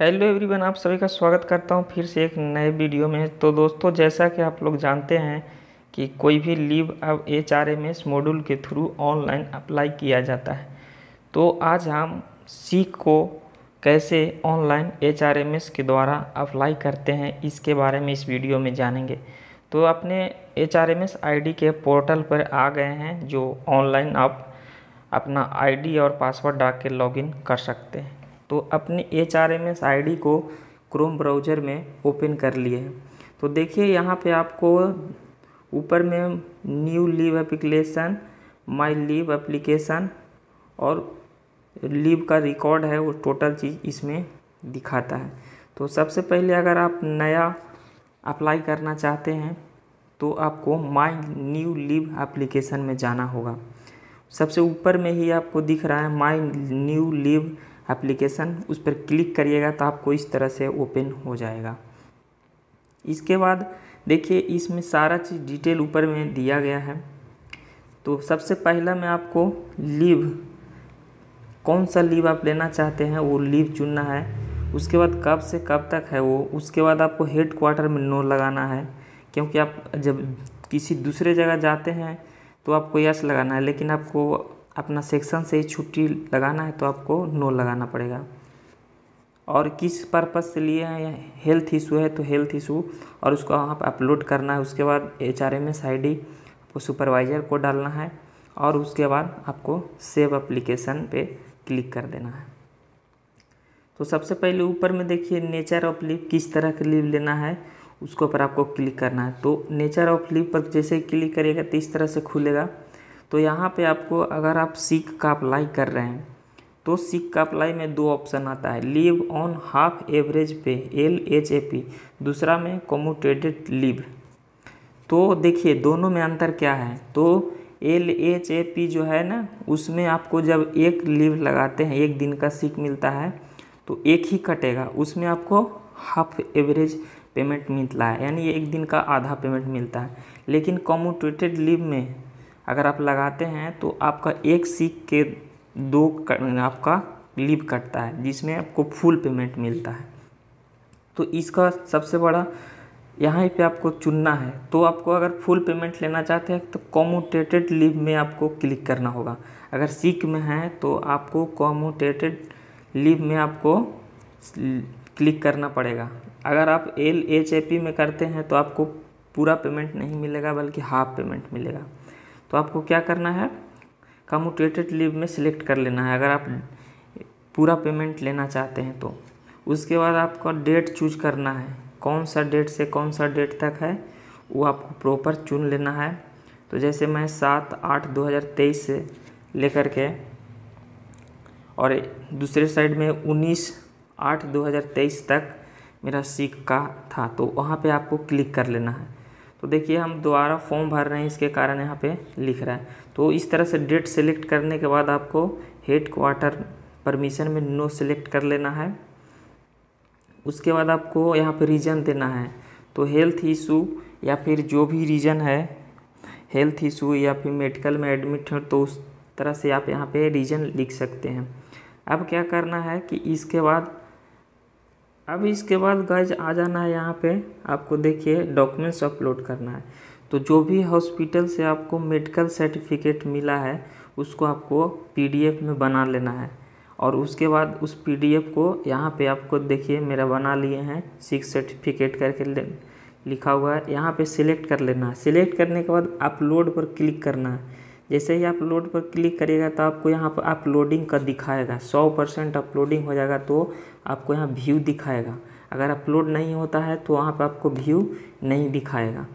hello everyone आप सभी का स्वागत करता हूं फिर से एक नए वीडियो में तो दोस्तों जैसा कि आप लोग जानते हैं कि कोई भी लीव अब H R M S module के थ्रू ऑनलाइन अप्लाई किया जाता है तो आज हम सीख को कैसे online H R M S के द्वारा अप्लाई करते हैं इसके बारे में इस वीडियो में जानेंगे तो अपने H R M S I D के पोर्टल पर आ गए हैं जो ऑनलाइन आप अपना आई डी और पासवर्ड डाल के लॉगिन कर सकते हैं तो अपने H R M S I D को क्रोम ब्राउज़र में ओपन कर लिए तो देखिए यहाँ पे आपको ऊपर में new leave application my leave application और लीव का रिकॉर्ड है वो टोटल चीज़ इसमें दिखाता है तो सबसे पहले अगर आप नया अप्लाई करना चाहते हैं तो आपको माय न्यू लीव एप्लीकेशन में जाना होगा सबसे ऊपर में ही आपको दिख रहा है माय न्यू लीव एप्लीकेशन उस पर क्लिक करिएगा तो आपको इस तरह से ओपन हो जाएगा इसके बाद देखिए इसमें सारा चीज़ डिटेल ऊपर में दिया गया है तो सबसे पहला मैं आपको लीव कौन सा लीव आप लेना चाहते हैं वो लीव चुनना है उसके बाद कब से कब तक है वो उसके बाद आपको हेड क्वार्टर में नो लगाना है क्योंकि आप जब किसी दूसरे जगह जाते हैं तो आपको यस लगाना है लेकिन आपको अपना सेक्शन से ही छुट्टी लगाना है तो आपको नो लगाना पड़ेगा और किस पर्पज़ से लिए हैं हेल्थ इशू है तो हेल्थ इशू और उसको आप अपलोड करना है उसके बाद H R M S I D आपको सुपरवाइज़र को डालना है और उसके बाद आपको सेव अप्लीकेशन पे क्लिक कर देना है तो सबसे पहले ऊपर में देखिए नेचर ऑफ लीव किस तरह का लीव लेना है उसके ऊपर आपको क्लिक करना है तो नेचर ऑफ लीव पर जैसे क्लिक करिएगा तो इस तरह से खुलेगा तो यहाँ पे आपको अगर आप सीख का अप्लाई कर रहे हैं तो सीख का अप्लाई में दो ऑप्शन आता है leave on half average pay L H A P दूसरा में कॉमोटेटेड लीव तो देखिए दोनों में अंतर क्या है तो एल एच ए पी जो है ना उसमें आपको जब एक लीव लगाते हैं एक दिन का सीख मिलता है तो एक ही कटेगा उसमें आपको हाफ एवरेज पेमेंट मिलता है यानी एक दिन का आधा पेमेंट मिलता है लेकिन कॉमोटेटेड लीव में अगर आप लगाते हैं तो आपका एक सीख के दो कर, आपका लीव कटता है जिसमें आपको फुल पेमेंट मिलता है तो इसका सबसे बड़ा यहाँ पे आपको चुनना है तो आपको अगर फुल पेमेंट लेना चाहते हैं तो कॉमोटेटेड लीव में आपको क्लिक करना होगा अगर सीख में है तो आपको कॉमोटेटेड लीव में आपको क्लिक करना पड़ेगा अगर आप एल एच ए पी में करते हैं तो आपको पूरा पेमेंट नहीं मिलेगा बल्कि हाफ पेमेंट मिलेगा तो आपको क्या करना है कम्यूटेटेड लीव में सिलेक्ट कर लेना है अगर आप पूरा पेमेंट लेना चाहते हैं तो उसके बाद आपको डेट चूज करना है कौन सा डेट से कौन सा डेट तक है वो आपको प्रॉपर चुन लेना है तो जैसे मैं सात आठ दो हज़ार तेईस से लेकर के और दूसरे साइड में उन्नीस आठ दो हज़ार तेईस तक मेरा सीख का था तो वहाँ पे आपको क्लिक कर लेना है तो देखिए हम दोबारा फॉर्म भर रहे हैं इसके कारण यहाँ पे लिख रहा है तो इस तरह से डेट सेलेक्ट करने के बाद आपको हेड क्वार्टर परमिशन में नो सेलेक्ट कर लेना है उसके बाद आपको यहाँ पे रीजन देना है तो हेल्थ इशू या फिर जो भी रीजन है हेल्थ इशू या फिर मेडिकल में एडमिट हो तो उस तरह से आप यहाँ पर रीजन लिख सकते हैं अब क्या करना है कि इसके बाद अब इसके बाद गाइज आ जाना है यहाँ पे आपको देखिए डॉक्यूमेंट्स अपलोड करना है तो जो भी हॉस्पिटल से आपको मेडिकल सर्टिफिकेट मिला है उसको आपको पीडीएफ में बना लेना है और उसके बाद उस पीडीएफ को यहाँ पे आपको देखिए मेरा बना लिए हैं सिक्स सर्टिफिकेट करके लिखा हुआ है यहाँ पे सिलेक्ट कर लेना है सिलेक्ट करने के बाद अपलोड पर क्लिक करना है जैसे ही आप लोड पर क्लिक करिएगा तो आपको यहाँ पर अपलोडिंग का दिखाएगा सौ परसेंट अपलोडिंग हो जाएगा तो आपको यहाँ व्यू दिखाएगा अगर अपलोड नहीं होता है तो वहाँ पर आपको व्यू नहीं दिखाएगा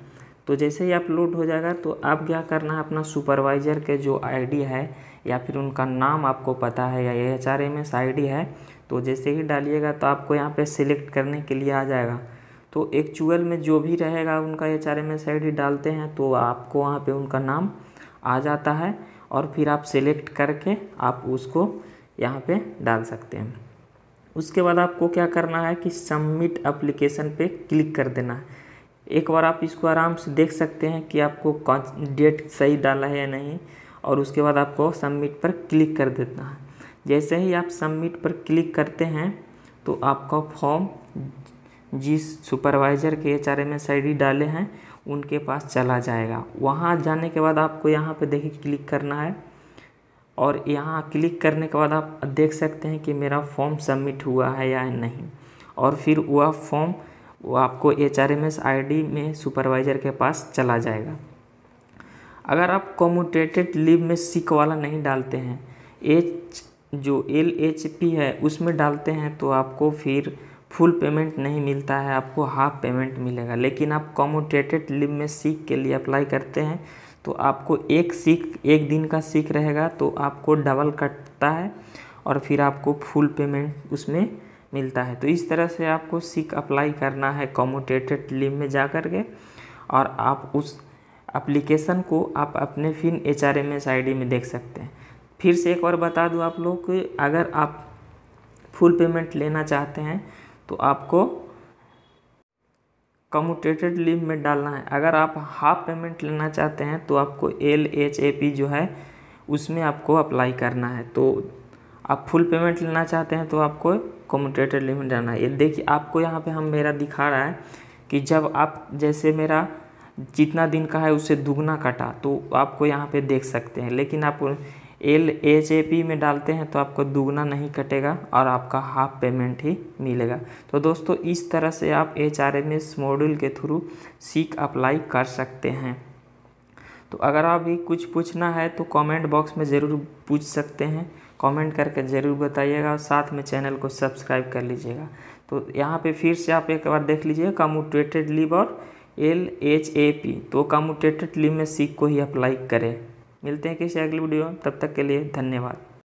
तो जैसे ही अपलोड हो जाएगा तो आप क्या करना है अपना सुपरवाइज़र के जो आईडी है या फिर उनका नाम आपको पता है या H R M S I है तो जैसे ही डालिएगा तो आपको यहाँ पर सिलेक्ट करने के लिए आ जाएगा तो एक्चुअल में जो भी रहेगा उनका H R M S I डालते हैं तो आपको वहाँ पर उनका नाम आ जाता है और फिर आप सेलेक्ट करके आप उसको यहाँ पे डाल सकते हैं उसके बाद आपको क्या करना है कि सबमिट अप्लीकेशन पे क्लिक कर देना है एक बार आप इसको आराम से देख सकते हैं कि आपको कौन डेट सही डाला है या नहीं और उसके बाद आपको सबमिट पर क्लिक कर देना है जैसे ही आप सबमिट पर क्लिक करते हैं तो आपका फॉर्म जिस सुपरवाइज़र के H R M S I D डाले हैं उनके पास चला जाएगा वहाँ जाने के बाद आपको यहाँ पे देखिए क्लिक करना है और यहाँ क्लिक करने के बाद आप देख सकते हैं कि मेरा फॉर्म सबमिट हुआ है या नहीं और फिर वह फॉर्म वो आपको H R M S I D में सुपरवाइज़र के पास चला जाएगा अगर आप कॉम्यूटेटेड लीव में सिक वाला नहीं डालते हैं एच जो एल एच पी है उसमें डालते हैं तो आपको फिर फुल पेमेंट नहीं मिलता है आपको हाफ पेमेंट मिलेगा लेकिन आप कॉमोटेटेड लिव में सीख के लिए अप्लाई करते हैं तो आपको एक सीख एक दिन का सीख रहेगा तो आपको डबल कटता है और फिर आपको फुल पेमेंट उसमें मिलता है तो इस तरह से आपको सीख अप्लाई करना है कॉमोटेटेड लिव में जा कर के और आप उस एप्लीकेशन को आप अपने फिन H R M S I D में देख सकते हैं फिर से एक और बता दूँ आप लोग कि अगर आप फुल पेमेंट लेना चाहते हैं तो आपको कम्यूटेटेड लीव में डालना है अगर आप हाफ पेमेंट लेना चाहते हैं तो आपको एल एच ए पी जो है उसमें आपको अप्लाई करना है तो आप फुल पेमेंट लेना चाहते हैं तो आपको कम्यूटेटेड लीव में डालना है ये देखिए आपको यहाँ पे हम मेरा दिखा रहा है कि जब आप जैसे मेरा जितना दिन का है उससे दुगना कटा तो आपको यहाँ पे देख सकते हैं लेकिन आप एल एच ए पी में डालते हैं तो आपको दुगना नहीं कटेगा और आपका हाफ पेमेंट ही मिलेगा तो दोस्तों इस तरह से आप H R M S module के थ्रू सीख अप्लाई कर सकते हैं तो अगर आप भी कुछ पूछना है तो कमेंट बॉक्स में ज़रूर पूछ सकते हैं कमेंट करके ज़रूर बताइएगा और साथ में चैनल को सब्सक्राइब कर लीजिएगा तो यहाँ पे फिर से आप एक बार देख लीजिए कम्यूटेटेड लिव और एल एच ए पी तो कम्यूटेटेड लिव में सीख को ही अप्लाई करें मिलते हैं किसी अगली वीडियो में तब तक के लिए धन्यवाद